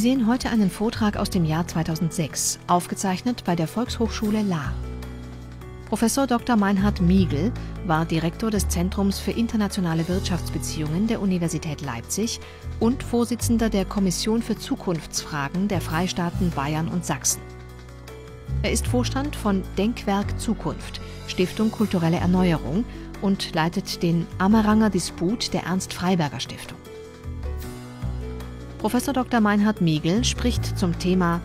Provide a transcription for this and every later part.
Sie sehen heute einen Vortrag aus dem Jahr 2006, aufgezeichnet bei der Volkshochschule Lahr. Professor Dr. Meinhard Miegel war Direktor des Zentrums für internationale Wirtschaftsbeziehungen der Universität Leipzig und Vorsitzender der Kommission für Zukunftsfragen der Freistaaten Bayern und Sachsen. Er ist Vorstand von Denkwerk Zukunft, Stiftung Kulturelle Erneuerung und leitet den Ameranger Disput der Ernst Freiberger Stiftung. Professor Dr. Meinhard Miegel spricht zum Thema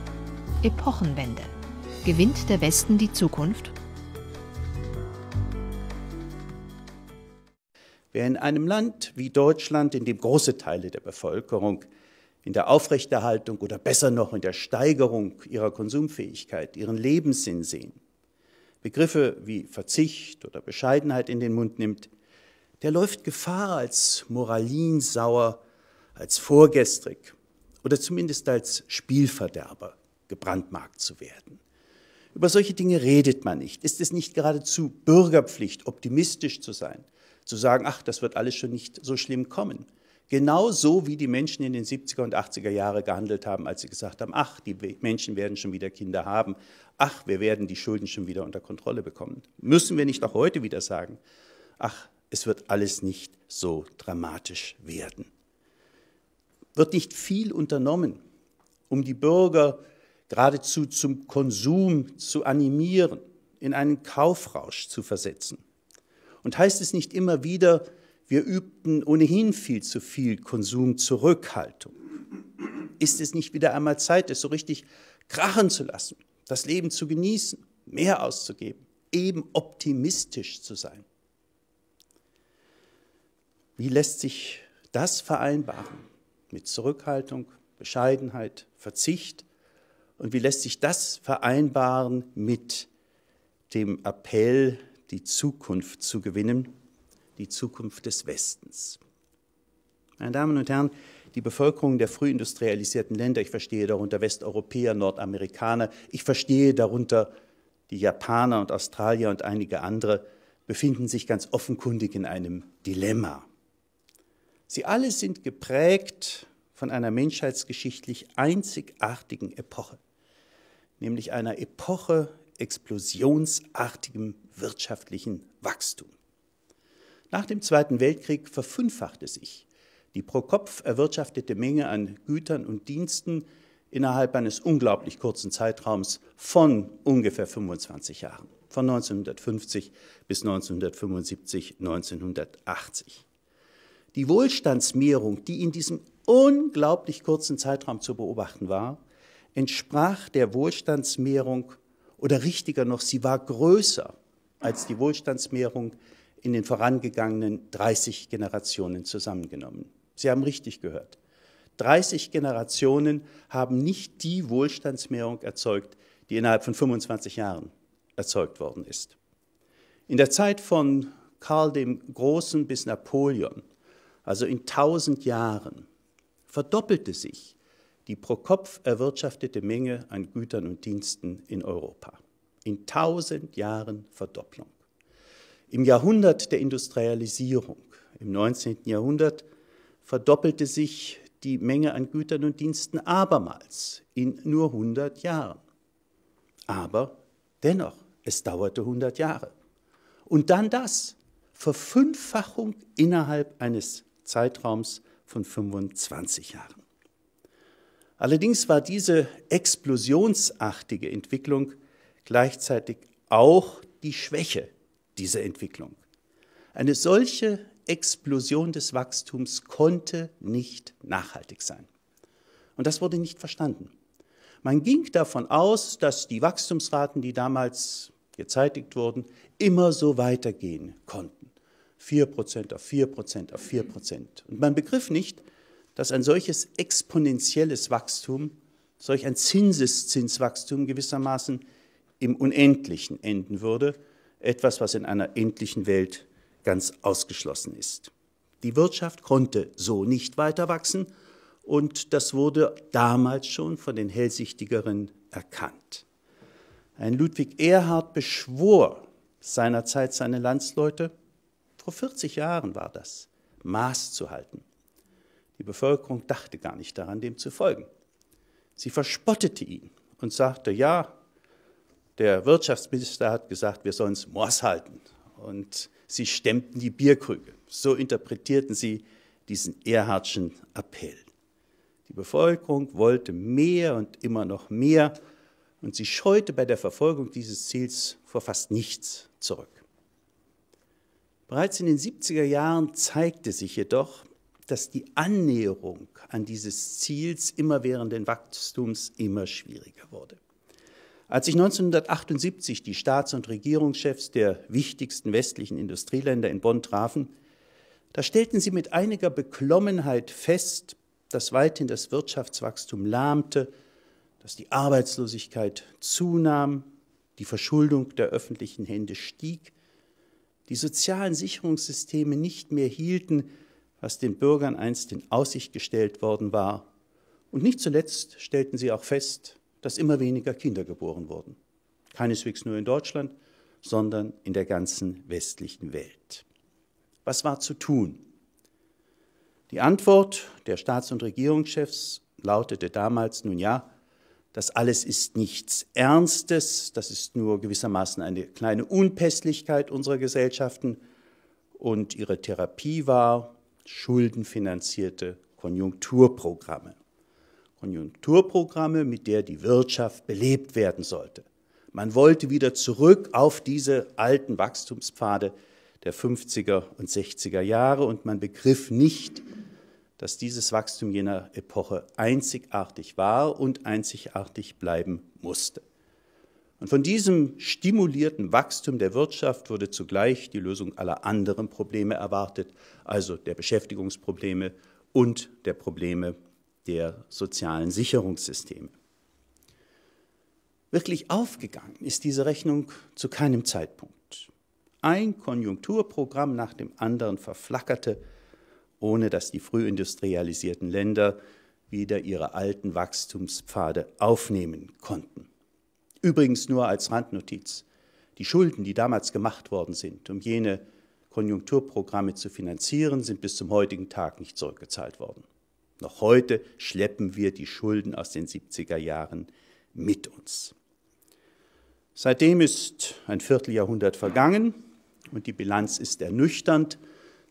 Epochenwende. Gewinnt der Westen die Zukunft? Wer in einem Land wie Deutschland, in dem große Teile der Bevölkerung in der Aufrechterhaltung oder besser noch in der Steigerung ihrer Konsumfähigkeit, ihren Lebenssinn sehen, Begriffe wie Verzicht oder Bescheidenheit in den Mund nimmt, der läuft Gefahr, als moralinsauer als vorgestrig oder zumindest als Spielverderber gebrandmarkt zu werden. Über solche Dinge redet man nicht. Ist es nicht geradezu Bürgerpflicht, optimistisch zu sein, zu sagen, ach, das wird alles schon nicht so schlimm kommen? Genauso wie die Menschen in den 70er und 80er Jahre gehandelt haben, als sie gesagt haben, ach, die Menschen werden schon wieder Kinder haben, ach, wir werden die Schulden schon wieder unter Kontrolle bekommen. Müssen wir nicht auch heute wieder sagen, ach, es wird alles nicht so dramatisch werden wird nicht viel unternommen, um die Bürger geradezu zum Konsum zu animieren, in einen Kaufrausch zu versetzen. Und heißt es nicht immer wieder, wir übten ohnehin viel zu viel Konsumzurückhaltung? Ist es nicht wieder einmal Zeit, es so richtig krachen zu lassen, das Leben zu genießen, mehr auszugeben, eben optimistisch zu sein? Wie lässt sich das vereinbaren mit Zurückhaltung, Bescheidenheit, Verzicht? Und wie lässt sich das vereinbaren mit dem Appell, die Zukunft zu gewinnen, die Zukunft des Westens? Meine Damen und Herren, die Bevölkerung der frühindustrialisierten Länder, ich verstehe darunter Westeuropäer, Nordamerikaner, ich verstehe darunter die Japaner und Australier und einige andere, befinden sich ganz offenkundig in einem Dilemma. Sie alle sind geprägt von einer menschheitsgeschichtlich einzigartigen Epoche, nämlich einer Epoche explosionsartigem wirtschaftlichen Wachstum. Nach dem Zweiten Weltkrieg verfünffachte sich die pro Kopf erwirtschaftete Menge an Gütern und Diensten innerhalb eines unglaublich kurzen Zeitraums von ungefähr 25 Jahren, von 1950 bis 1975, 1980 die Wohlstandsmehrung, die in diesem unglaublich kurzen Zeitraum zu beobachten war, entsprach der Wohlstandsmehrung oder richtiger noch, sie war größer als die Wohlstandsmehrung in den vorangegangenen 30 Generationen zusammengenommen. Sie haben richtig gehört. 30 Generationen haben nicht die Wohlstandsmehrung erzeugt, die innerhalb von 25 Jahren erzeugt worden ist. In der Zeit von Karl dem Großen bis Napoleon also in 1000 Jahren, verdoppelte sich die pro Kopf erwirtschaftete Menge an Gütern und Diensten in Europa. In 1000 Jahren Verdopplung. Im Jahrhundert der Industrialisierung, im 19. Jahrhundert, verdoppelte sich die Menge an Gütern und Diensten abermals in nur 100 Jahren. Aber dennoch, es dauerte 100 Jahre. Und dann das, Verfünffachung innerhalb eines Zeitraums von 25 Jahren. Allerdings war diese explosionsartige Entwicklung gleichzeitig auch die Schwäche dieser Entwicklung. Eine solche Explosion des Wachstums konnte nicht nachhaltig sein. Und das wurde nicht verstanden. Man ging davon aus, dass die Wachstumsraten, die damals gezeitigt wurden, immer so weitergehen konnten. 4% auf 4% auf 4%. Und man begriff nicht, dass ein solches exponentielles Wachstum, solch ein Zinseszinswachstum gewissermaßen im Unendlichen enden würde, etwas, was in einer endlichen Welt ganz ausgeschlossen ist. Die Wirtschaft konnte so nicht weiter wachsen und das wurde damals schon von den Hellsichtigeren erkannt. Ein Ludwig Erhard beschwor seinerzeit seine Landsleute, vor 40 Jahren war das, Maß zu halten. Die Bevölkerung dachte gar nicht daran, dem zu folgen. Sie verspottete ihn und sagte, ja, der Wirtschaftsminister hat gesagt, wir sollen es Maß halten. Und sie stemmten die Bierkrüge. So interpretierten sie diesen Erhardschen Appell. Die Bevölkerung wollte mehr und immer noch mehr und sie scheute bei der Verfolgung dieses Ziels vor fast nichts zurück. Bereits in den 70er Jahren zeigte sich jedoch, dass die Annäherung an dieses Ziels immerwährenden Wachstums immer schwieriger wurde. Als sich 1978 die Staats- und Regierungschefs der wichtigsten westlichen Industrieländer in Bonn trafen, da stellten sie mit einiger Beklommenheit fest, dass weithin das Wirtschaftswachstum lahmte, dass die Arbeitslosigkeit zunahm, die Verschuldung der öffentlichen Hände stieg die sozialen Sicherungssysteme nicht mehr hielten, was den Bürgern einst in Aussicht gestellt worden war. Und nicht zuletzt stellten sie auch fest, dass immer weniger Kinder geboren wurden. Keineswegs nur in Deutschland, sondern in der ganzen westlichen Welt. Was war zu tun? Die Antwort der Staats- und Regierungschefs lautete damals, nun ja, das alles ist nichts Ernstes, das ist nur gewissermaßen eine kleine Unpässlichkeit unserer Gesellschaften und ihre Therapie war schuldenfinanzierte Konjunkturprogramme. Konjunkturprogramme, mit der die Wirtschaft belebt werden sollte. Man wollte wieder zurück auf diese alten Wachstumspfade der 50er und 60er Jahre und man begriff nicht, dass dieses Wachstum jener Epoche einzigartig war und einzigartig bleiben musste. Und von diesem stimulierten Wachstum der Wirtschaft wurde zugleich die Lösung aller anderen Probleme erwartet, also der Beschäftigungsprobleme und der Probleme der sozialen Sicherungssysteme. Wirklich aufgegangen ist diese Rechnung zu keinem Zeitpunkt. Ein Konjunkturprogramm nach dem anderen verflackerte, ohne dass die frühindustrialisierten Länder wieder ihre alten Wachstumspfade aufnehmen konnten. Übrigens nur als Randnotiz. Die Schulden, die damals gemacht worden sind, um jene Konjunkturprogramme zu finanzieren, sind bis zum heutigen Tag nicht zurückgezahlt worden. Noch heute schleppen wir die Schulden aus den 70er Jahren mit uns. Seitdem ist ein Vierteljahrhundert vergangen und die Bilanz ist ernüchternd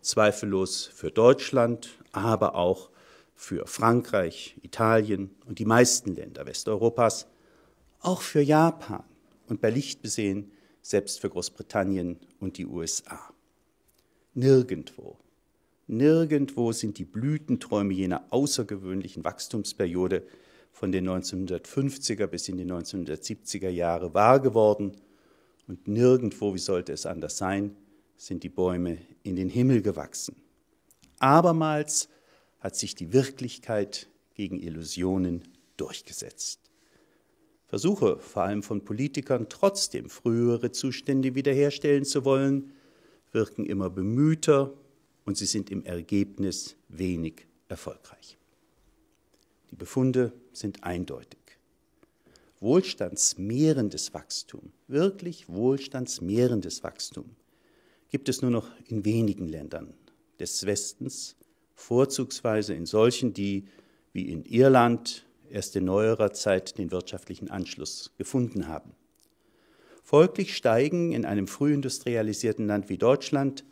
zweifellos für Deutschland, aber auch für Frankreich, Italien und die meisten Länder Westeuropas, auch für Japan und bei Licht besehen selbst für Großbritannien und die USA. Nirgendwo, nirgendwo sind die Blütenträume jener außergewöhnlichen Wachstumsperiode von den 1950er bis in die 1970er Jahre wahr geworden und nirgendwo, wie sollte es anders sein, sind die Bäume in den Himmel gewachsen. Abermals hat sich die Wirklichkeit gegen Illusionen durchgesetzt. Versuche vor allem von Politikern trotzdem frühere Zustände wiederherstellen zu wollen, wirken immer bemühter und sie sind im Ergebnis wenig erfolgreich. Die Befunde sind eindeutig. Wohlstandsmehrendes Wachstum, wirklich wohlstandsmehrendes Wachstum gibt es nur noch in wenigen Ländern des Westens, vorzugsweise in solchen, die wie in Irland erst in neuerer Zeit den wirtschaftlichen Anschluss gefunden haben. Folglich steigen in einem frühindustrialisierten Land wie Deutschland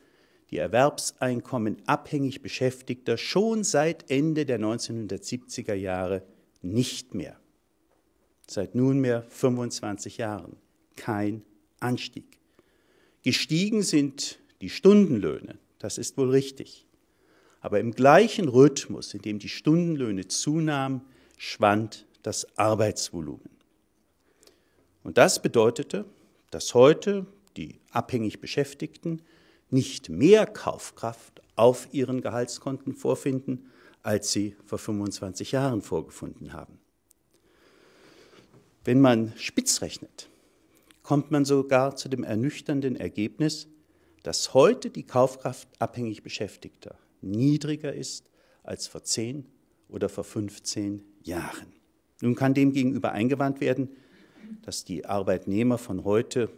die Erwerbseinkommen abhängig Beschäftigter schon seit Ende der 1970er Jahre nicht mehr. Seit nunmehr 25 Jahren kein Anstieg. Gestiegen sind die Stundenlöhne, das ist wohl richtig. Aber im gleichen Rhythmus, in dem die Stundenlöhne zunahmen, schwand das Arbeitsvolumen. Und das bedeutete, dass heute die abhängig Beschäftigten nicht mehr Kaufkraft auf ihren Gehaltskonten vorfinden, als sie vor 25 Jahren vorgefunden haben. Wenn man spitz rechnet, kommt man sogar zu dem ernüchternden Ergebnis, dass heute die Kaufkraft abhängig Beschäftigter niedriger ist als vor 10 oder vor 15 Jahren. Nun kann demgegenüber eingewandt werden, dass die Arbeitnehmer von heute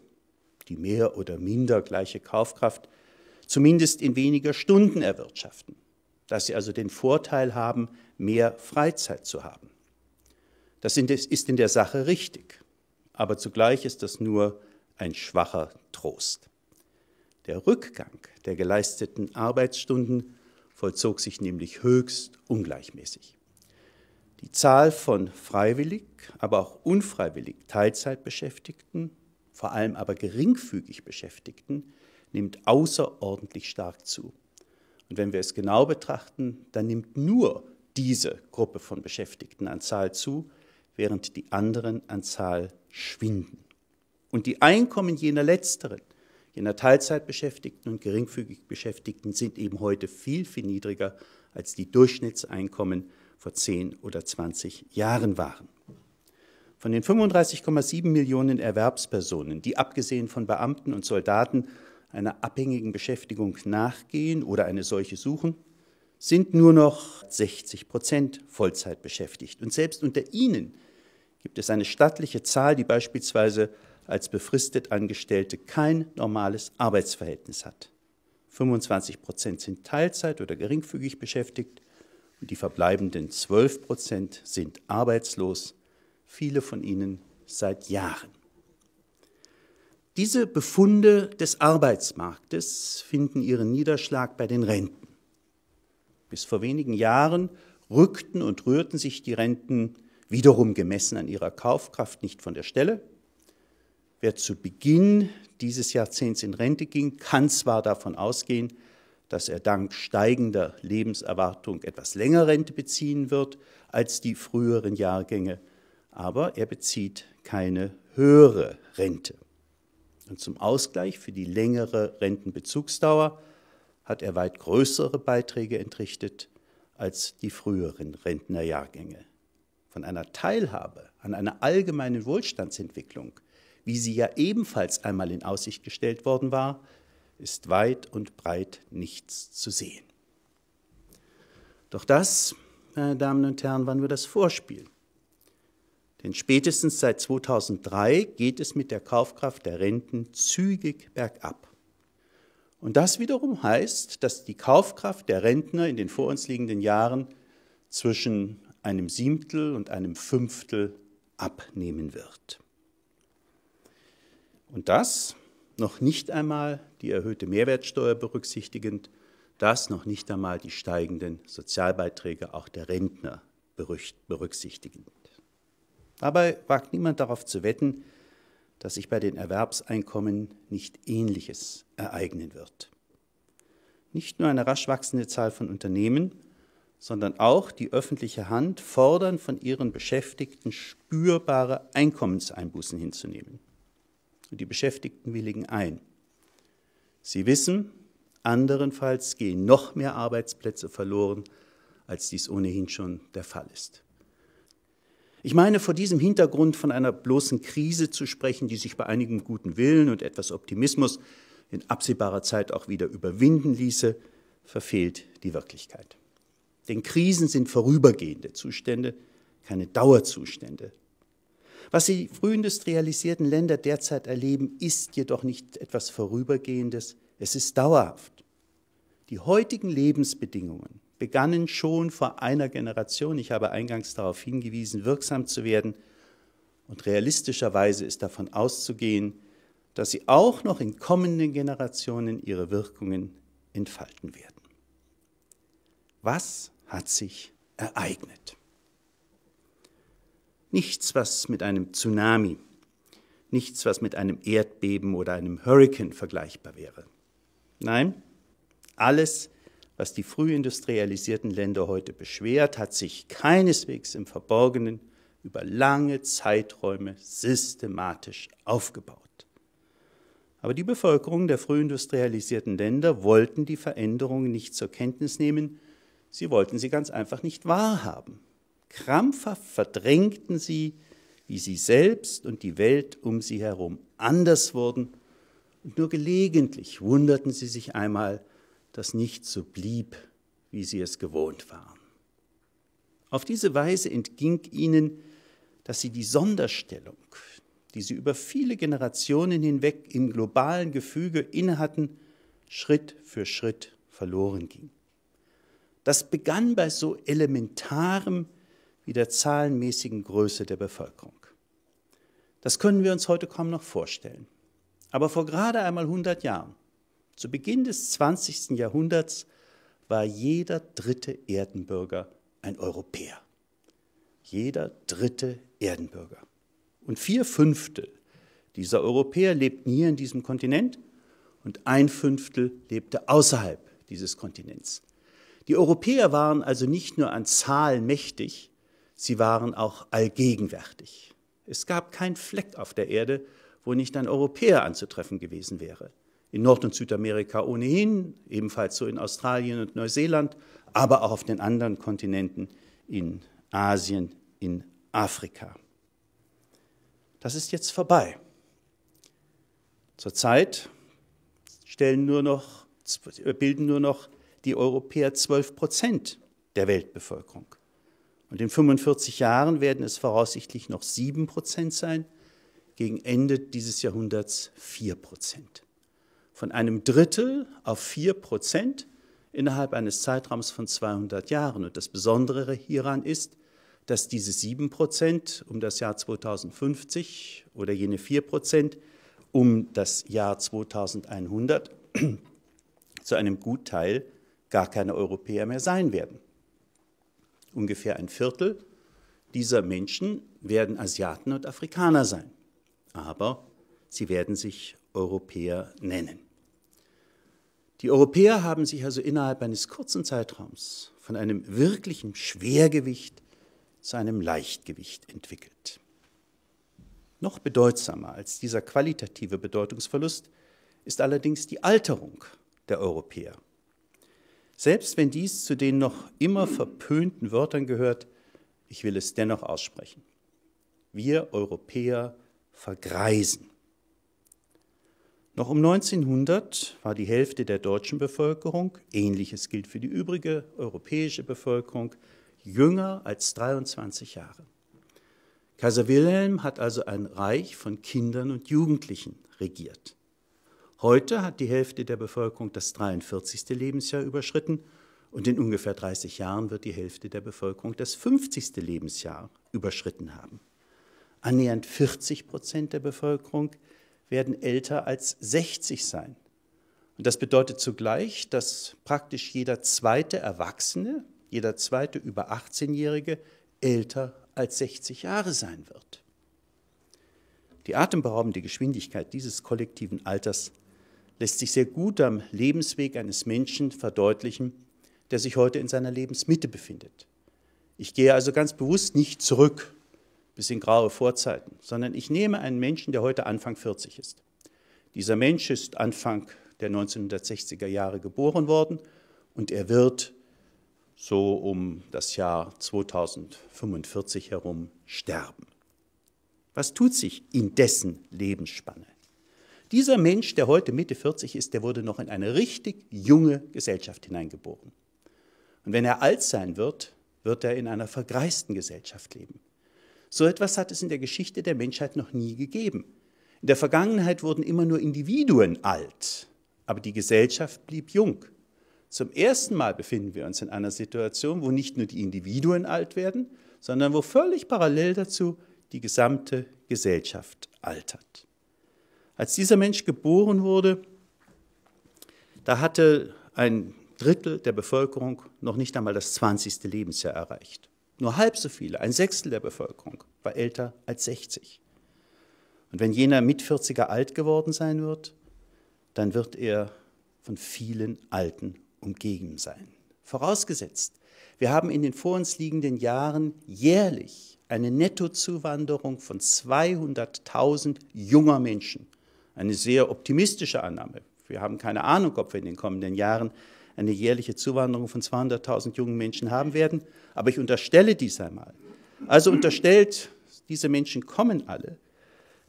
die mehr oder minder gleiche Kaufkraft zumindest in weniger Stunden erwirtschaften, dass sie also den Vorteil haben, mehr Freizeit zu haben. Das ist in der Sache richtig aber zugleich ist das nur ein schwacher Trost. Der Rückgang der geleisteten Arbeitsstunden vollzog sich nämlich höchst ungleichmäßig. Die Zahl von freiwillig, aber auch unfreiwillig Teilzeitbeschäftigten, vor allem aber geringfügig Beschäftigten, nimmt außerordentlich stark zu. Und wenn wir es genau betrachten, dann nimmt nur diese Gruppe von Beschäftigten an Zahl zu, während die anderen an Zahl schwinden. Und die Einkommen jener Letzteren, jener Teilzeitbeschäftigten und geringfügig Beschäftigten, sind eben heute viel, viel niedriger als die Durchschnittseinkommen vor 10 oder 20 Jahren waren. Von den 35,7 Millionen Erwerbspersonen, die abgesehen von Beamten und Soldaten einer abhängigen Beschäftigung nachgehen oder eine solche suchen, sind nur noch 60 Prozent Vollzeit beschäftigt. Und selbst unter ihnen gibt es eine stattliche Zahl, die beispielsweise als befristet Angestellte kein normales Arbeitsverhältnis hat. 25 Prozent sind Teilzeit oder geringfügig beschäftigt und die verbleibenden 12 Prozent sind arbeitslos, viele von ihnen seit Jahren. Diese Befunde des Arbeitsmarktes finden ihren Niederschlag bei den Renten. Bis vor wenigen Jahren rückten und rührten sich die Renten wiederum gemessen an ihrer Kaufkraft nicht von der Stelle. Wer zu Beginn dieses Jahrzehnts in Rente ging, kann zwar davon ausgehen, dass er dank steigender Lebenserwartung etwas länger Rente beziehen wird als die früheren Jahrgänge, aber er bezieht keine höhere Rente. Und zum Ausgleich für die längere Rentenbezugsdauer hat er weit größere Beiträge entrichtet als die früheren Rentnerjahrgänge von einer Teilhabe an einer allgemeinen Wohlstandsentwicklung, wie sie ja ebenfalls einmal in Aussicht gestellt worden war, ist weit und breit nichts zu sehen. Doch das, meine Damen und Herren, war nur das Vorspiel. Denn spätestens seit 2003 geht es mit der Kaufkraft der Renten zügig bergab. Und das wiederum heißt, dass die Kaufkraft der Rentner in den vor uns liegenden Jahren zwischen einem Siebtel und einem Fünftel abnehmen wird. Und das noch nicht einmal die erhöhte Mehrwertsteuer berücksichtigend, das noch nicht einmal die steigenden Sozialbeiträge auch der Rentner berücksichtigend. Dabei wagt niemand darauf zu wetten, dass sich bei den Erwerbseinkommen nicht Ähnliches ereignen wird. Nicht nur eine rasch wachsende Zahl von Unternehmen, sondern auch die öffentliche Hand fordern, von ihren Beschäftigten spürbare Einkommenseinbußen hinzunehmen. Und die Beschäftigten willigen ein. Sie wissen, anderenfalls gehen noch mehr Arbeitsplätze verloren, als dies ohnehin schon der Fall ist. Ich meine, vor diesem Hintergrund von einer bloßen Krise zu sprechen, die sich bei einigem guten Willen und etwas Optimismus in absehbarer Zeit auch wieder überwinden ließe, verfehlt die Wirklichkeit. Denn Krisen sind vorübergehende Zustände, keine Dauerzustände. Was die frühindustrialisierten Länder derzeit erleben, ist jedoch nicht etwas Vorübergehendes, es ist dauerhaft. Die heutigen Lebensbedingungen begannen schon vor einer Generation, ich habe eingangs darauf hingewiesen, wirksam zu werden. Und realistischerweise ist davon auszugehen, dass sie auch noch in kommenden Generationen ihre Wirkungen entfalten werden. Was hat sich ereignet. Nichts, was mit einem Tsunami, nichts, was mit einem Erdbeben oder einem Hurrikan vergleichbar wäre. Nein, alles, was die frühindustrialisierten Länder heute beschwert, hat sich keineswegs im Verborgenen über lange Zeiträume systematisch aufgebaut. Aber die Bevölkerung der frühindustrialisierten Länder wollten die Veränderungen nicht zur Kenntnis nehmen Sie wollten sie ganz einfach nicht wahrhaben. Krampfhaft verdrängten sie, wie sie selbst und die Welt um sie herum anders wurden, und nur gelegentlich wunderten sie sich einmal, dass nichts so blieb, wie sie es gewohnt waren. Auf diese Weise entging ihnen, dass sie die Sonderstellung, die sie über viele Generationen hinweg im globalen Gefüge innehatten, Schritt für Schritt verloren ging. Das begann bei so elementarem wie der zahlenmäßigen Größe der Bevölkerung. Das können wir uns heute kaum noch vorstellen. Aber vor gerade einmal 100 Jahren, zu Beginn des 20. Jahrhunderts, war jeder dritte Erdenbürger ein Europäer. Jeder dritte Erdenbürger. Und vier Fünftel dieser Europäer lebten hier in diesem Kontinent und ein Fünftel lebte außerhalb dieses Kontinents. Die Europäer waren also nicht nur an Zahl mächtig, sie waren auch allgegenwärtig. Es gab keinen Fleck auf der Erde, wo nicht ein Europäer anzutreffen gewesen wäre. In Nord- und Südamerika ohnehin, ebenfalls so in Australien und Neuseeland, aber auch auf den anderen Kontinenten, in Asien, in Afrika. Das ist jetzt vorbei. Zurzeit stellen nur noch, bilden nur noch die Europäer 12 Prozent der Weltbevölkerung. Und in 45 Jahren werden es voraussichtlich noch 7 Prozent sein, gegen Ende dieses Jahrhunderts 4 Prozent. Von einem Drittel auf 4 Prozent innerhalb eines Zeitraums von 200 Jahren. Und das Besondere hieran ist, dass diese 7 Prozent um das Jahr 2050 oder jene 4 Prozent um das Jahr 2100 zu einem Gutteil gar keine Europäer mehr sein werden. Ungefähr ein Viertel dieser Menschen werden Asiaten und Afrikaner sein, aber sie werden sich Europäer nennen. Die Europäer haben sich also innerhalb eines kurzen Zeitraums von einem wirklichen Schwergewicht zu einem Leichtgewicht entwickelt. Noch bedeutsamer als dieser qualitative Bedeutungsverlust ist allerdings die Alterung der Europäer. Selbst wenn dies zu den noch immer verpönten Wörtern gehört, ich will es dennoch aussprechen. Wir Europäer vergreisen. Noch um 1900 war die Hälfte der deutschen Bevölkerung, ähnliches gilt für die übrige europäische Bevölkerung, jünger als 23 Jahre. Kaiser Wilhelm hat also ein Reich von Kindern und Jugendlichen regiert. Heute hat die Hälfte der Bevölkerung das 43. Lebensjahr überschritten und in ungefähr 30 Jahren wird die Hälfte der Bevölkerung das 50. Lebensjahr überschritten haben. Annähernd 40 Prozent der Bevölkerung werden älter als 60 sein. Und das bedeutet zugleich, dass praktisch jeder zweite Erwachsene, jeder zweite über 18-Jährige älter als 60 Jahre sein wird. Die atemberaubende Geschwindigkeit dieses kollektiven Alters lässt sich sehr gut am Lebensweg eines Menschen verdeutlichen, der sich heute in seiner Lebensmitte befindet. Ich gehe also ganz bewusst nicht zurück bis in graue Vorzeiten, sondern ich nehme einen Menschen, der heute Anfang 40 ist. Dieser Mensch ist Anfang der 1960er Jahre geboren worden und er wird so um das Jahr 2045 herum sterben. Was tut sich in dessen Lebensspanne? Dieser Mensch, der heute Mitte 40 ist, der wurde noch in eine richtig junge Gesellschaft hineingeboren. Und wenn er alt sein wird, wird er in einer vergreisten Gesellschaft leben. So etwas hat es in der Geschichte der Menschheit noch nie gegeben. In der Vergangenheit wurden immer nur Individuen alt, aber die Gesellschaft blieb jung. Zum ersten Mal befinden wir uns in einer Situation, wo nicht nur die Individuen alt werden, sondern wo völlig parallel dazu die gesamte Gesellschaft altert. Als dieser Mensch geboren wurde, da hatte ein Drittel der Bevölkerung noch nicht einmal das 20. Lebensjahr erreicht. Nur halb so viele, ein Sechstel der Bevölkerung, war älter als 60. Und wenn jener mit 40er alt geworden sein wird, dann wird er von vielen Alten umgeben sein. Vorausgesetzt, wir haben in den vor uns liegenden Jahren jährlich eine Nettozuwanderung von 200.000 junger Menschen eine sehr optimistische Annahme. Wir haben keine Ahnung, ob wir in den kommenden Jahren eine jährliche Zuwanderung von 200.000 jungen Menschen haben werden, aber ich unterstelle dies einmal. Also unterstellt, diese Menschen kommen alle,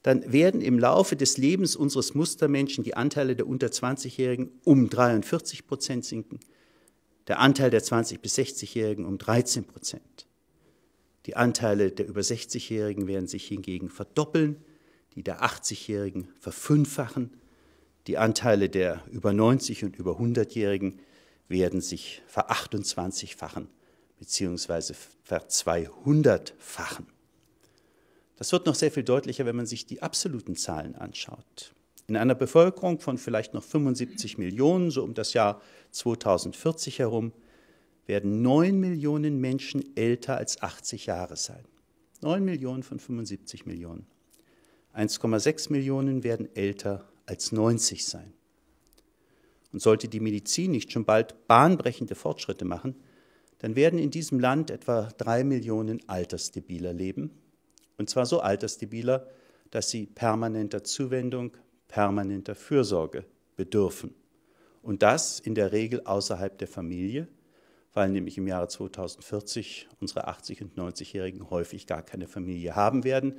dann werden im Laufe des Lebens unseres Mustermenschen die Anteile der unter 20-Jährigen um 43 Prozent sinken, der Anteil der 20- bis 60-Jährigen um 13 Prozent. Die Anteile der über 60-Jährigen werden sich hingegen verdoppeln die der 80-Jährigen verfünffachen. Die Anteile der über 90 und über 100-Jährigen werden sich ver 28-fachen bzw. ver 200-fachen. Das wird noch sehr viel deutlicher, wenn man sich die absoluten Zahlen anschaut. In einer Bevölkerung von vielleicht noch 75 Millionen, so um das Jahr 2040 herum, werden 9 Millionen Menschen älter als 80 Jahre sein. 9 Millionen von 75 Millionen. 1,6 Millionen werden älter als 90 sein. Und sollte die Medizin nicht schon bald bahnbrechende Fortschritte machen, dann werden in diesem Land etwa drei Millionen Altersdebiler leben. Und zwar so Altersdebiler, dass sie permanenter Zuwendung, permanenter Fürsorge bedürfen. Und das in der Regel außerhalb der Familie, weil nämlich im Jahre 2040 unsere 80- und 90-Jährigen häufig gar keine Familie haben werden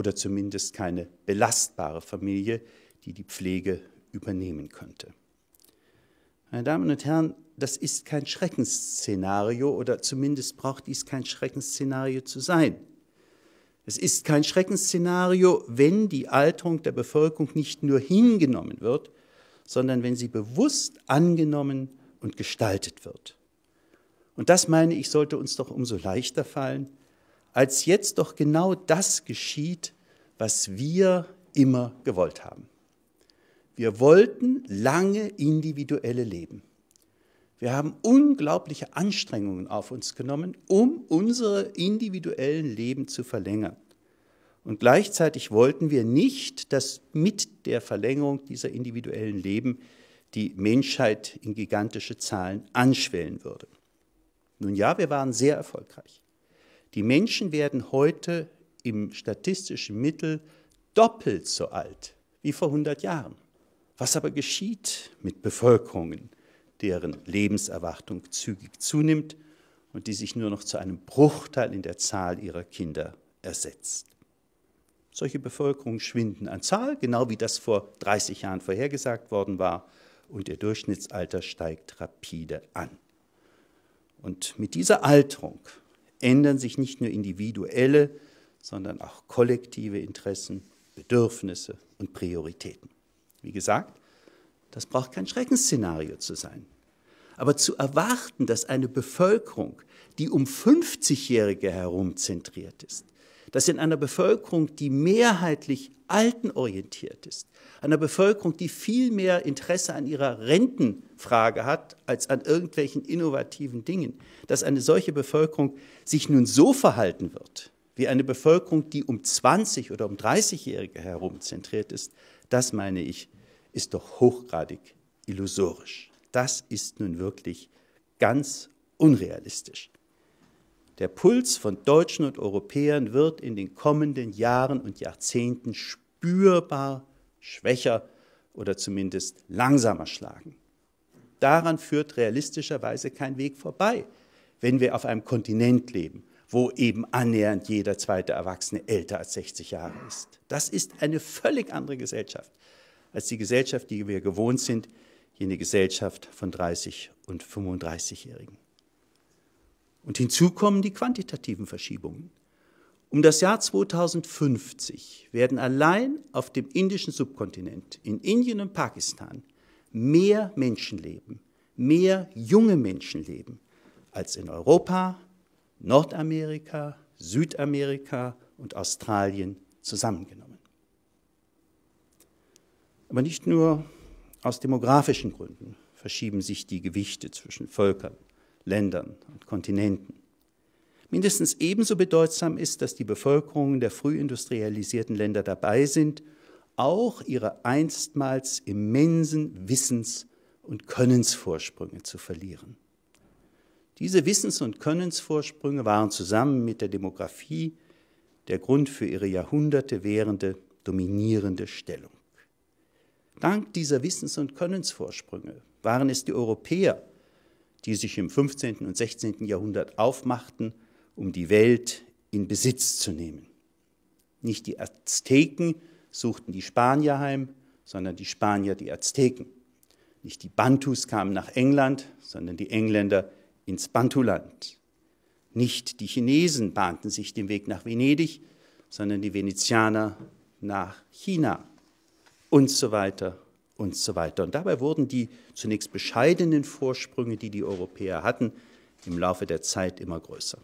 oder zumindest keine belastbare Familie, die die Pflege übernehmen könnte. Meine Damen und Herren, das ist kein Schreckensszenario oder zumindest braucht dies kein Schreckensszenario zu sein. Es ist kein Schreckensszenario, wenn die Alterung der Bevölkerung nicht nur hingenommen wird, sondern wenn sie bewusst angenommen und gestaltet wird. Und das meine ich, sollte uns doch umso leichter fallen, als jetzt doch genau das geschieht, was wir immer gewollt haben. Wir wollten lange individuelle Leben. Wir haben unglaubliche Anstrengungen auf uns genommen, um unsere individuellen Leben zu verlängern. Und gleichzeitig wollten wir nicht, dass mit der Verlängerung dieser individuellen Leben die Menschheit in gigantische Zahlen anschwellen würde. Nun ja, wir waren sehr erfolgreich. Die Menschen werden heute im statistischen Mittel doppelt so alt wie vor 100 Jahren. Was aber geschieht mit Bevölkerungen, deren Lebenserwartung zügig zunimmt und die sich nur noch zu einem Bruchteil in der Zahl ihrer Kinder ersetzt? Solche Bevölkerungen schwinden an Zahl, genau wie das vor 30 Jahren vorhergesagt worden war, und ihr Durchschnittsalter steigt rapide an. Und mit dieser Alterung ändern sich nicht nur individuelle, sondern auch kollektive Interessen, Bedürfnisse und Prioritäten. Wie gesagt, das braucht kein Schreckensszenario zu sein. Aber zu erwarten, dass eine Bevölkerung, die um 50-Jährige herum zentriert ist, dass in einer Bevölkerung, die mehrheitlich altenorientiert ist, einer Bevölkerung, die viel mehr Interesse an ihrer Rentenfrage hat als an irgendwelchen innovativen Dingen, dass eine solche Bevölkerung sich nun so verhalten wird, wie eine Bevölkerung, die um 20 oder um 30-Jährige herum zentriert ist, das meine ich, ist doch hochgradig illusorisch. Das ist nun wirklich ganz unrealistisch. Der Puls von Deutschen und Europäern wird in den kommenden Jahren und Jahrzehnten spürbar schwächer oder zumindest langsamer schlagen. Daran führt realistischerweise kein Weg vorbei, wenn wir auf einem Kontinent leben, wo eben annähernd jeder zweite Erwachsene älter als 60 Jahre ist. Das ist eine völlig andere Gesellschaft als die Gesellschaft, die wir gewohnt sind, jene Gesellschaft von 30 und 35-Jährigen. Und hinzu kommen die quantitativen Verschiebungen. Um das Jahr 2050 werden allein auf dem indischen Subkontinent, in Indien und Pakistan, mehr Menschen leben, mehr junge Menschen leben, als in Europa, Nordamerika, Südamerika und Australien zusammengenommen. Aber nicht nur aus demografischen Gründen verschieben sich die Gewichte zwischen Völkern. Ländern und Kontinenten. Mindestens ebenso bedeutsam ist, dass die Bevölkerungen der frühindustrialisierten Länder dabei sind, auch ihre einstmals immensen Wissens- und Könnensvorsprünge zu verlieren. Diese Wissens- und Könnensvorsprünge waren zusammen mit der Demografie der Grund für ihre Jahrhunderte währende dominierende Stellung. Dank dieser Wissens- und Könnensvorsprünge waren es die Europäer, die sich im 15. und 16. Jahrhundert aufmachten, um die Welt in Besitz zu nehmen. Nicht die Azteken suchten die Spanier heim, sondern die Spanier die Azteken. Nicht die Bantus kamen nach England, sondern die Engländer ins Bantuland. Nicht die Chinesen bahnten sich den Weg nach Venedig, sondern die Venezianer nach China und so weiter und so weiter. Und dabei wurden die zunächst bescheidenen Vorsprünge, die die Europäer hatten, im Laufe der Zeit immer größer.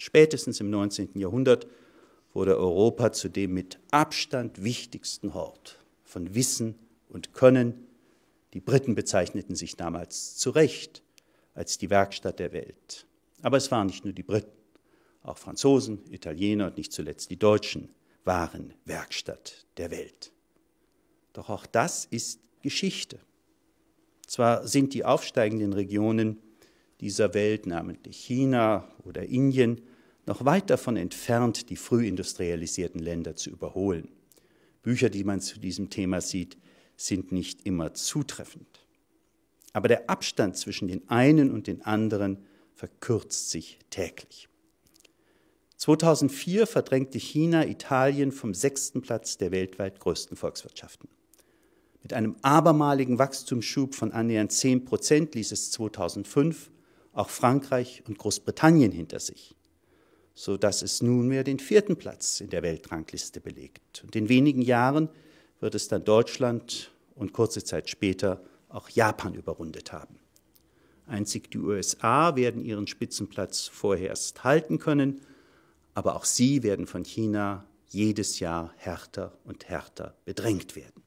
Spätestens im 19. Jahrhundert wurde Europa zu dem mit Abstand wichtigsten Hort von Wissen und Können. Die Briten bezeichneten sich damals zu Recht als die Werkstatt der Welt. Aber es waren nicht nur die Briten, auch Franzosen, Italiener und nicht zuletzt die Deutschen waren Werkstatt der Welt. Doch auch das ist Geschichte. Zwar sind die aufsteigenden Regionen dieser Welt, namentlich China oder Indien, noch weit davon entfernt, die früh industrialisierten Länder zu überholen. Bücher, die man zu diesem Thema sieht, sind nicht immer zutreffend. Aber der Abstand zwischen den einen und den anderen verkürzt sich täglich. 2004 verdrängte China Italien vom sechsten Platz der weltweit größten Volkswirtschaften. Mit einem abermaligen Wachstumsschub von annähernd 10 Prozent ließ es 2005 auch Frankreich und Großbritannien hinter sich, sodass es nunmehr den vierten Platz in der Weltrangliste belegt. Und in wenigen Jahren wird es dann Deutschland und kurze Zeit später auch Japan überrundet haben. Einzig die USA werden ihren Spitzenplatz vorerst halten können, aber auch sie werden von China jedes Jahr härter und härter bedrängt werden.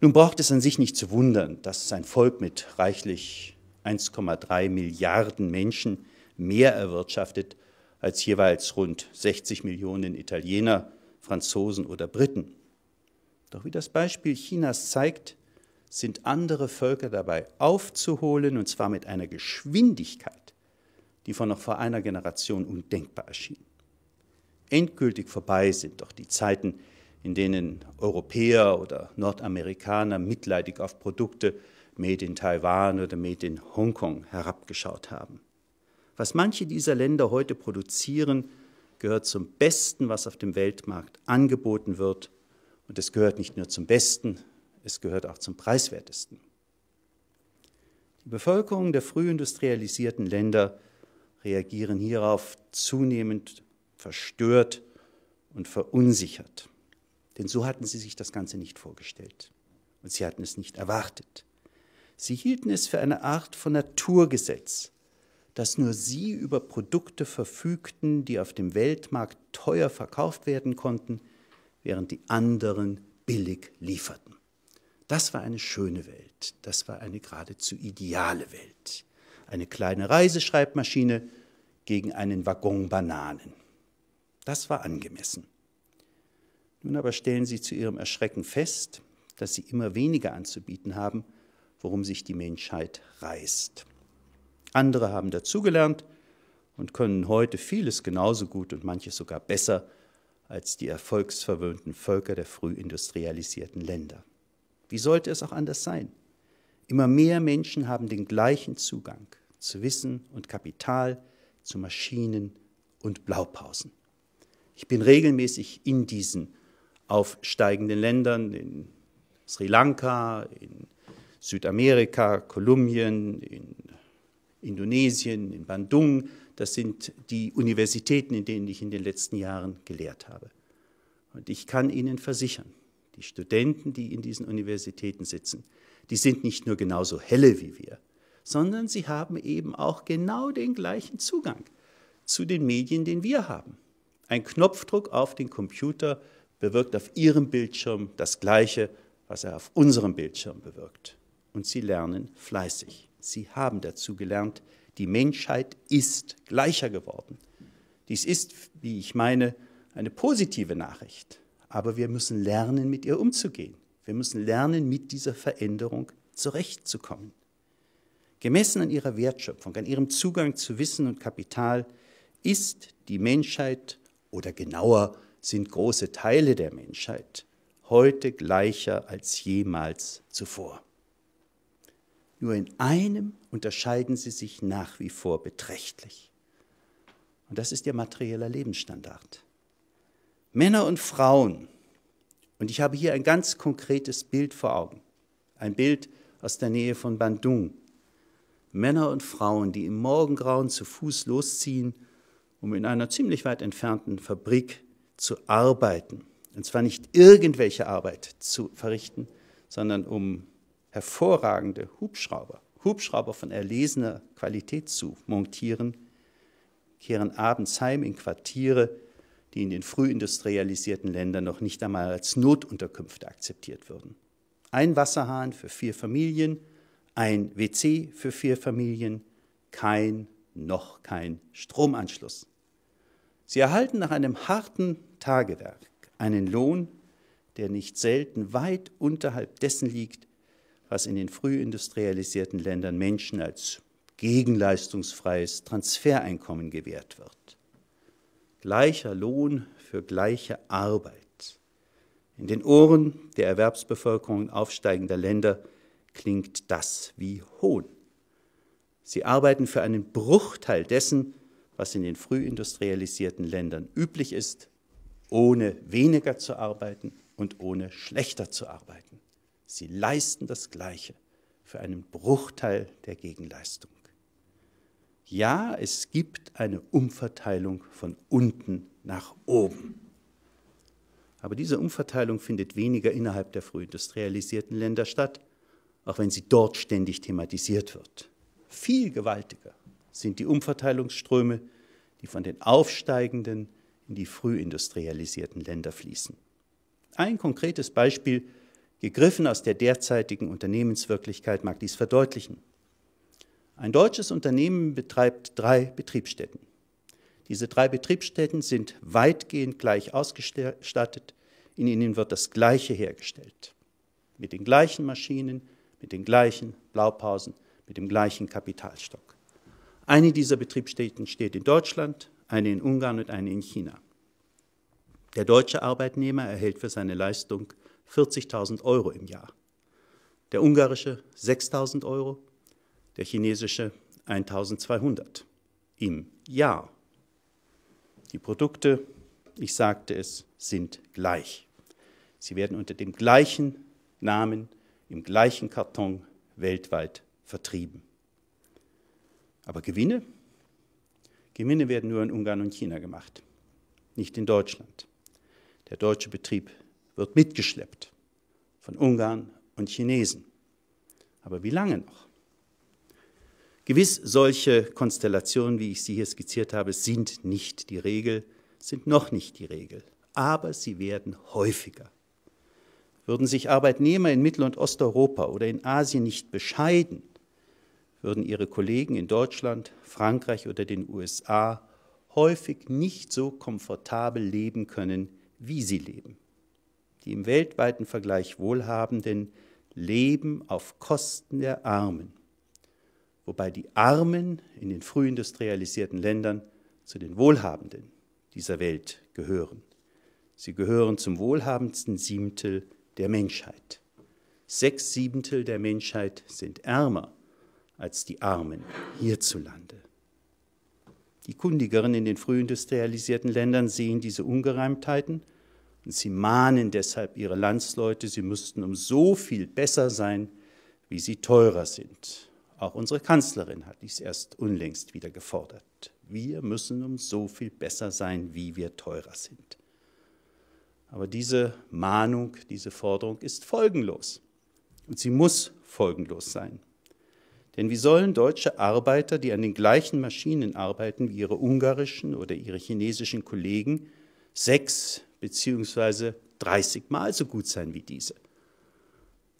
Nun braucht es an sich nicht zu wundern, dass sein Volk mit reichlich 1,3 Milliarden Menschen mehr erwirtschaftet als jeweils rund 60 Millionen Italiener, Franzosen oder Briten. Doch wie das Beispiel Chinas zeigt, sind andere Völker dabei aufzuholen, und zwar mit einer Geschwindigkeit, die von noch vor einer Generation undenkbar erschien. Endgültig vorbei sind doch die Zeiten, in denen Europäer oder Nordamerikaner mitleidig auf Produkte Made in Taiwan oder Made in Hongkong herabgeschaut haben. Was manche dieser Länder heute produzieren, gehört zum Besten, was auf dem Weltmarkt angeboten wird. Und es gehört nicht nur zum Besten, es gehört auch zum Preiswertesten. Die Bevölkerung der früh industrialisierten Länder reagieren hierauf zunehmend verstört und verunsichert. Denn so hatten sie sich das Ganze nicht vorgestellt. Und sie hatten es nicht erwartet. Sie hielten es für eine Art von Naturgesetz, dass nur sie über Produkte verfügten, die auf dem Weltmarkt teuer verkauft werden konnten, während die anderen billig lieferten. Das war eine schöne Welt, das war eine geradezu ideale Welt. Eine kleine Reiseschreibmaschine gegen einen Waggon Bananen. Das war angemessen. Nun aber stellen sie zu ihrem Erschrecken fest, dass sie immer weniger anzubieten haben, worum sich die Menschheit reißt. Andere haben dazugelernt und können heute vieles genauso gut und manches sogar besser als die erfolgsverwöhnten Völker der früh industrialisierten Länder. Wie sollte es auch anders sein? Immer mehr Menschen haben den gleichen Zugang zu Wissen und Kapital, zu Maschinen und Blaupausen. Ich bin regelmäßig in diesen aufsteigenden Ländern, in Sri Lanka, in Südamerika, Kolumbien, in Indonesien, in Bandung. Das sind die Universitäten, in denen ich in den letzten Jahren gelehrt habe. Und ich kann Ihnen versichern, die Studenten, die in diesen Universitäten sitzen, die sind nicht nur genauso helle wie wir, sondern sie haben eben auch genau den gleichen Zugang zu den Medien, den wir haben. Ein Knopfdruck auf den Computer bewirkt auf ihrem Bildschirm das Gleiche, was er auf unserem Bildschirm bewirkt. Und sie lernen fleißig. Sie haben dazu gelernt, die Menschheit ist gleicher geworden. Dies ist, wie ich meine, eine positive Nachricht. Aber wir müssen lernen, mit ihr umzugehen. Wir müssen lernen, mit dieser Veränderung zurechtzukommen. Gemessen an ihrer Wertschöpfung, an ihrem Zugang zu Wissen und Kapital ist die Menschheit oder genauer sind große Teile der Menschheit heute gleicher als jemals zuvor. Nur in einem unterscheiden sie sich nach wie vor beträchtlich. Und das ist ihr materieller Lebensstandard. Männer und Frauen, und ich habe hier ein ganz konkretes Bild vor Augen, ein Bild aus der Nähe von Bandung. Männer und Frauen, die im Morgengrauen zu Fuß losziehen, um in einer ziemlich weit entfernten Fabrik zu arbeiten. Und zwar nicht irgendwelche Arbeit zu verrichten, sondern um hervorragende Hubschrauber, Hubschrauber von erlesener Qualität zu montieren, kehren abends heim in Quartiere, die in den frühindustrialisierten Ländern noch nicht einmal als Notunterkünfte akzeptiert würden. Ein Wasserhahn für vier Familien, ein WC für vier Familien, kein, noch kein Stromanschluss. Sie erhalten nach einem harten Tagewerk, einen Lohn, der nicht selten weit unterhalb dessen liegt, was in den frühindustrialisierten Ländern Menschen als gegenleistungsfreies Transfereinkommen gewährt wird. Gleicher Lohn für gleiche Arbeit. In den Ohren der Erwerbsbevölkerung aufsteigender Länder klingt das wie Hohn. Sie arbeiten für einen Bruchteil dessen, was in den frühindustrialisierten Ländern üblich ist, ohne weniger zu arbeiten und ohne schlechter zu arbeiten. Sie leisten das Gleiche für einen Bruchteil der Gegenleistung. Ja, es gibt eine Umverteilung von unten nach oben. Aber diese Umverteilung findet weniger innerhalb der frühindustrialisierten Länder statt, auch wenn sie dort ständig thematisiert wird. Viel gewaltiger sind die Umverteilungsströme, die von den aufsteigenden in die frühindustrialisierten Länder fließen. Ein konkretes Beispiel, gegriffen aus der derzeitigen Unternehmenswirklichkeit, mag dies verdeutlichen. Ein deutsches Unternehmen betreibt drei Betriebsstätten. Diese drei Betriebsstätten sind weitgehend gleich ausgestattet, in ihnen wird das Gleiche hergestellt. Mit den gleichen Maschinen, mit den gleichen Blaupausen, mit dem gleichen Kapitalstock. Eine dieser Betriebsstätten steht in Deutschland, eine in Ungarn und eine in China. Der deutsche Arbeitnehmer erhält für seine Leistung 40.000 Euro im Jahr, der ungarische 6.000 Euro, der chinesische 1.200 im Jahr. Die Produkte, ich sagte es, sind gleich. Sie werden unter dem gleichen Namen, im gleichen Karton weltweit vertrieben. Aber Gewinne Gewinne werden nur in Ungarn und China gemacht, nicht in Deutschland. Der deutsche Betrieb wird mitgeschleppt von Ungarn und Chinesen. Aber wie lange noch? Gewiss, solche Konstellationen, wie ich sie hier skizziert habe, sind nicht die Regel, sind noch nicht die Regel, aber sie werden häufiger. Würden sich Arbeitnehmer in Mittel- und Osteuropa oder in Asien nicht bescheiden, würden ihre Kollegen in Deutschland, Frankreich oder den USA häufig nicht so komfortabel leben können, wie sie leben. Die im weltweiten Vergleich Wohlhabenden leben auf Kosten der Armen, wobei die Armen in den frühindustrialisierten Ländern zu den Wohlhabenden dieser Welt gehören. Sie gehören zum wohlhabendsten Siebtel der Menschheit. Sechs Siebtel der Menschheit sind ärmer als die Armen hierzulande. Die Kundigeren in den frühindustrialisierten Ländern sehen diese Ungereimtheiten und sie mahnen deshalb ihre Landsleute, sie müssten um so viel besser sein, wie sie teurer sind. Auch unsere Kanzlerin hat dies erst unlängst wieder gefordert. Wir müssen um so viel besser sein, wie wir teurer sind. Aber diese Mahnung, diese Forderung ist folgenlos. Und sie muss folgenlos sein. Denn wie sollen deutsche Arbeiter, die an den gleichen Maschinen arbeiten wie ihre ungarischen oder ihre chinesischen Kollegen, sechs beziehungsweise 30 Mal so gut sein wie diese?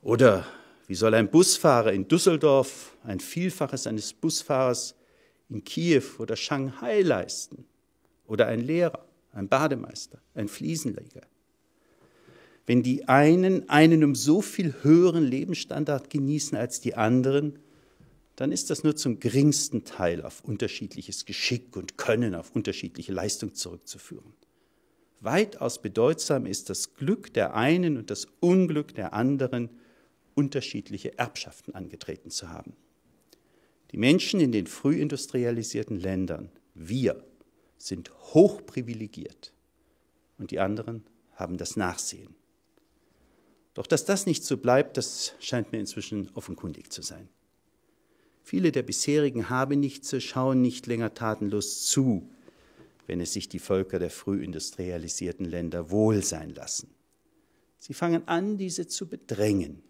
Oder wie soll ein Busfahrer in Düsseldorf ein Vielfaches eines Busfahrers in Kiew oder Shanghai leisten? Oder ein Lehrer, ein Bademeister, ein Fliesenleger? Wenn die einen einen um so viel höheren Lebensstandard genießen als die anderen, dann ist das nur zum geringsten Teil auf unterschiedliches Geschick und Können, auf unterschiedliche Leistung zurückzuführen. Weitaus bedeutsam ist das Glück der einen und das Unglück der anderen, unterschiedliche Erbschaften angetreten zu haben. Die Menschen in den frühindustrialisierten Ländern, wir, sind hochprivilegiert und die anderen haben das Nachsehen. Doch dass das nicht so bleibt, das scheint mir inzwischen offenkundig zu sein. Viele der bisherigen Habenichtse schauen nicht länger tatenlos zu, wenn es sich die Völker der frühindustrialisierten Länder wohl sein lassen. Sie fangen an, diese zu bedrängen.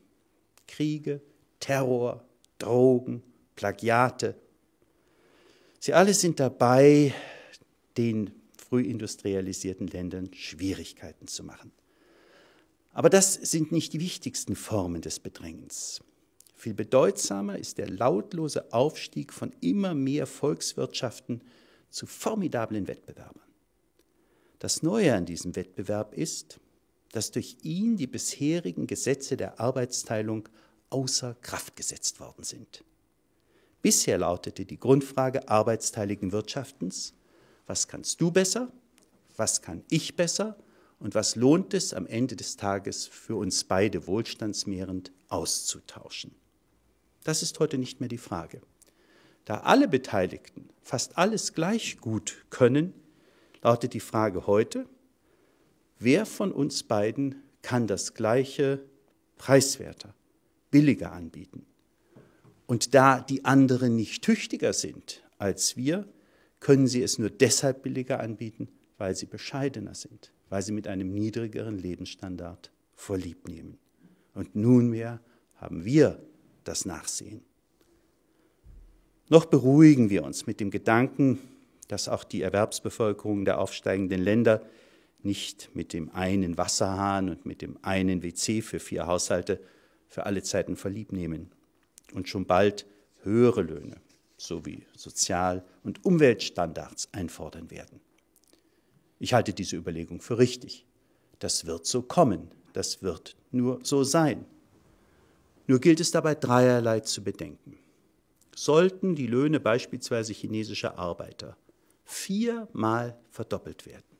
Kriege, Terror, Drogen, Plagiate. Sie alle sind dabei, den frühindustrialisierten Ländern Schwierigkeiten zu machen. Aber das sind nicht die wichtigsten Formen des Bedrängens. Viel bedeutsamer ist der lautlose Aufstieg von immer mehr Volkswirtschaften zu formidablen Wettbewerbern. Das Neue an diesem Wettbewerb ist, dass durch ihn die bisherigen Gesetze der Arbeitsteilung außer Kraft gesetzt worden sind. Bisher lautete die Grundfrage arbeitsteiligen Wirtschaftens, was kannst du besser, was kann ich besser und was lohnt es am Ende des Tages für uns beide wohlstandsmehrend auszutauschen. Das ist heute nicht mehr die Frage. Da alle Beteiligten fast alles gleich gut können, lautet die Frage heute, wer von uns beiden kann das gleiche preiswerter, billiger anbieten? Und da die anderen nicht tüchtiger sind als wir, können sie es nur deshalb billiger anbieten, weil sie bescheidener sind, weil sie mit einem niedrigeren Lebensstandard vorlieb nehmen. Und nunmehr haben wir das Nachsehen. Noch beruhigen wir uns mit dem Gedanken, dass auch die Erwerbsbevölkerung der aufsteigenden Länder nicht mit dem einen Wasserhahn und mit dem einen WC für vier Haushalte für alle Zeiten verlieb nehmen und schon bald höhere Löhne sowie Sozial- und Umweltstandards einfordern werden. Ich halte diese Überlegung für richtig. Das wird so kommen, das wird nur so sein. Nur gilt es dabei dreierlei zu bedenken. Sollten die Löhne beispielsweise chinesischer Arbeiter viermal verdoppelt werden.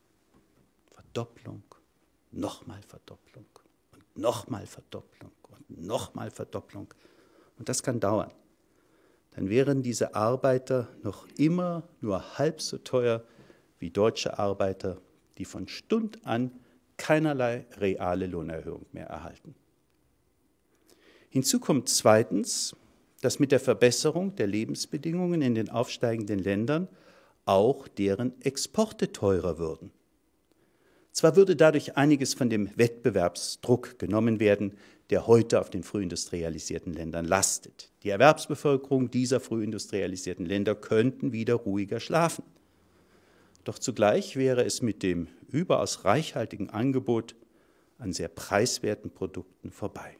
Verdopplung, nochmal Verdopplung und nochmal Verdopplung und nochmal Verdopplung. Und das kann dauern. Dann wären diese Arbeiter noch immer nur halb so teuer wie deutsche Arbeiter, die von Stund an keinerlei reale Lohnerhöhung mehr erhalten. Hinzu kommt zweitens, dass mit der Verbesserung der Lebensbedingungen in den aufsteigenden Ländern auch deren Exporte teurer würden. Zwar würde dadurch einiges von dem Wettbewerbsdruck genommen werden, der heute auf den frühindustrialisierten Ländern lastet. Die Erwerbsbevölkerung dieser frühindustrialisierten Länder könnten wieder ruhiger schlafen. Doch zugleich wäre es mit dem überaus reichhaltigen Angebot an sehr preiswerten Produkten vorbei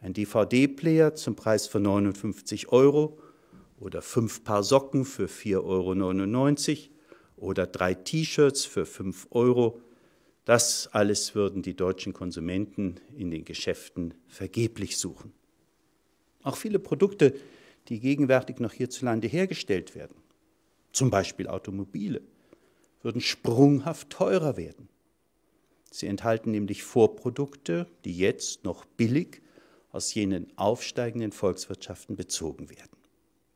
ein DVD-Player zum Preis von 59 Euro oder fünf Paar Socken für 4,99 Euro oder drei T-Shirts für 5 Euro. Das alles würden die deutschen Konsumenten in den Geschäften vergeblich suchen. Auch viele Produkte, die gegenwärtig noch hierzulande hergestellt werden, zum Beispiel Automobile, würden sprunghaft teurer werden. Sie enthalten nämlich Vorprodukte, die jetzt noch billig, aus jenen aufsteigenden Volkswirtschaften bezogen werden.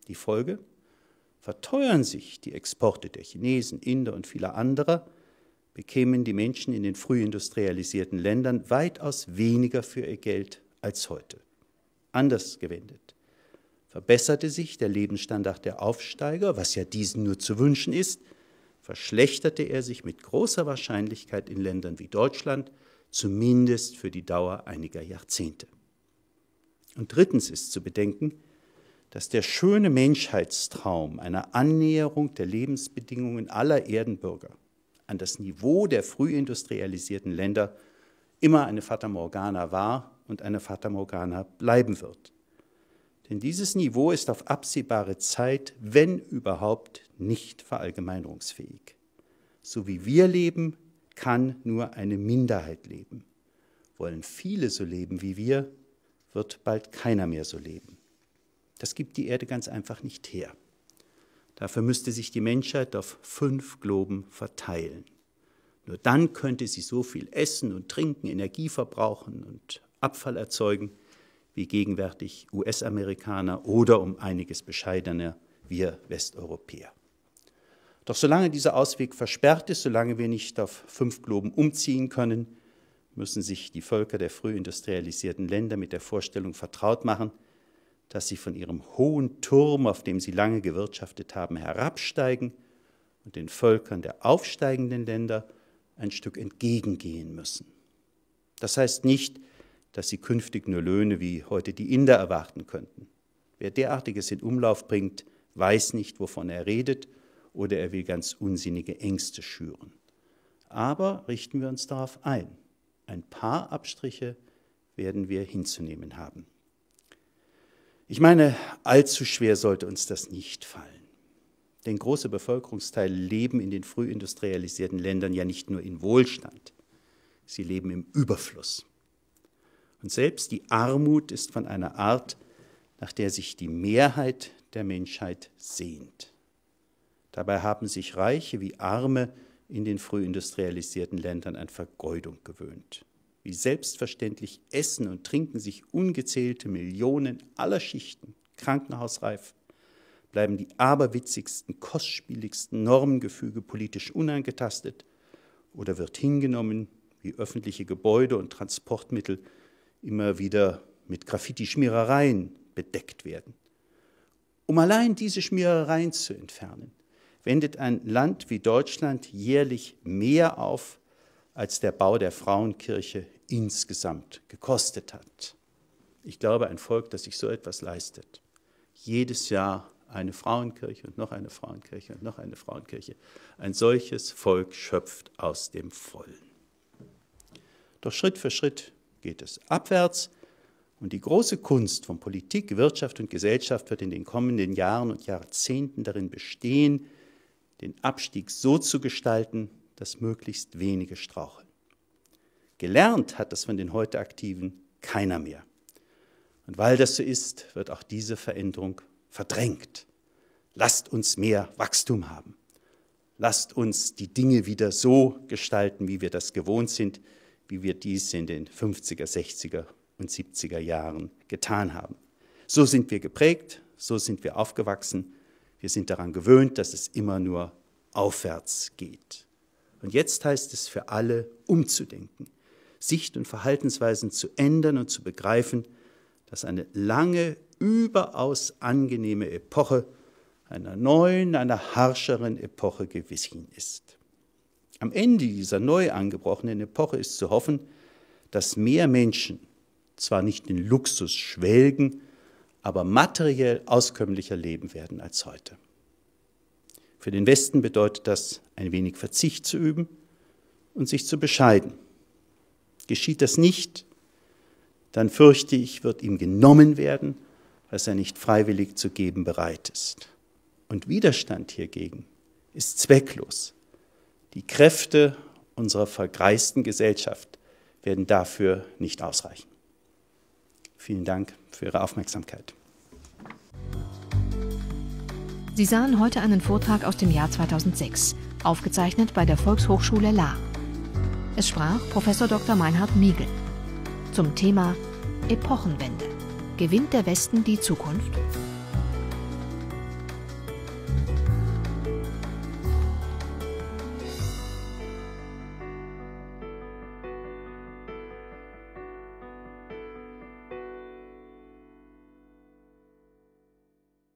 Die Folge? Verteuern sich die Exporte der Chinesen, Inder und vieler anderer, bekämen die Menschen in den frühindustrialisierten Ländern weitaus weniger für ihr Geld als heute. Anders gewendet. Verbesserte sich der Lebensstandard der Aufsteiger, was ja diesen nur zu wünschen ist, verschlechterte er sich mit großer Wahrscheinlichkeit in Ländern wie Deutschland, zumindest für die Dauer einiger Jahrzehnte. Und drittens ist zu bedenken, dass der schöne Menschheitstraum einer Annäherung der Lebensbedingungen aller Erdenbürger an das Niveau der frühindustrialisierten Länder immer eine Fata Morgana war und eine Fata Morgana bleiben wird. Denn dieses Niveau ist auf absehbare Zeit, wenn überhaupt, nicht verallgemeinerungsfähig. So wie wir leben, kann nur eine Minderheit leben. Wollen viele so leben wie wir, wird bald keiner mehr so leben. Das gibt die Erde ganz einfach nicht her. Dafür müsste sich die Menschheit auf fünf Globen verteilen. Nur dann könnte sie so viel essen und trinken, Energie verbrauchen und Abfall erzeugen, wie gegenwärtig US-Amerikaner oder um einiges bescheidener wir Westeuropäer. Doch solange dieser Ausweg versperrt ist, solange wir nicht auf fünf Globen umziehen können, müssen sich die Völker der früh industrialisierten Länder mit der Vorstellung vertraut machen, dass sie von ihrem hohen Turm, auf dem sie lange gewirtschaftet haben, herabsteigen und den Völkern der aufsteigenden Länder ein Stück entgegengehen müssen. Das heißt nicht, dass sie künftig nur Löhne wie heute die Inder erwarten könnten. Wer derartiges in Umlauf bringt, weiß nicht, wovon er redet, oder er will ganz unsinnige Ängste schüren. Aber richten wir uns darauf ein. Ein paar Abstriche werden wir hinzunehmen haben. Ich meine, allzu schwer sollte uns das nicht fallen. Denn große Bevölkerungsteile leben in den frühindustrialisierten Ländern ja nicht nur in Wohlstand, sie leben im Überfluss. Und selbst die Armut ist von einer Art, nach der sich die Mehrheit der Menschheit sehnt. Dabei haben sich Reiche wie Arme in den frühindustrialisierten Ländern an Vergeudung gewöhnt. Wie selbstverständlich essen und trinken sich ungezählte Millionen aller Schichten, krankenhausreif, bleiben die aberwitzigsten, kostspieligsten Normengefüge politisch unangetastet oder wird hingenommen, wie öffentliche Gebäude und Transportmittel immer wieder mit Graffiti-Schmierereien bedeckt werden. Um allein diese Schmierereien zu entfernen, wendet ein Land wie Deutschland jährlich mehr auf, als der Bau der Frauenkirche insgesamt gekostet hat. Ich glaube, ein Volk, das sich so etwas leistet, jedes Jahr eine Frauenkirche und noch eine Frauenkirche und noch eine Frauenkirche, ein solches Volk schöpft aus dem Vollen. Doch Schritt für Schritt geht es abwärts und die große Kunst von Politik, Wirtschaft und Gesellschaft wird in den kommenden Jahren und Jahrzehnten darin bestehen, den Abstieg so zu gestalten, dass möglichst wenige straucheln. Gelernt hat das von den heute Aktiven keiner mehr. Und weil das so ist, wird auch diese Veränderung verdrängt. Lasst uns mehr Wachstum haben. Lasst uns die Dinge wieder so gestalten, wie wir das gewohnt sind, wie wir dies in den 50er, 60er und 70er Jahren getan haben. So sind wir geprägt, so sind wir aufgewachsen wir sind daran gewöhnt, dass es immer nur aufwärts geht. Und jetzt heißt es für alle umzudenken, Sicht- und Verhaltensweisen zu ändern und zu begreifen, dass eine lange, überaus angenehme Epoche einer neuen, einer harscheren Epoche gewichen ist. Am Ende dieser neu angebrochenen Epoche ist zu hoffen, dass mehr Menschen zwar nicht in Luxus schwelgen, aber materiell auskömmlicher leben werden als heute. Für den Westen bedeutet das, ein wenig Verzicht zu üben und sich zu bescheiden. Geschieht das nicht, dann fürchte ich, wird ihm genommen werden, was er nicht freiwillig zu geben bereit ist. Und Widerstand hiergegen ist zwecklos. Die Kräfte unserer vergreisten Gesellschaft werden dafür nicht ausreichen. Vielen Dank für Ihre Aufmerksamkeit. Sie sahen heute einen Vortrag aus dem Jahr 2006, aufgezeichnet bei der Volkshochschule La. Es sprach Prof. Dr. Meinhard Miegel zum Thema Epochenwende. Gewinnt der Westen die Zukunft?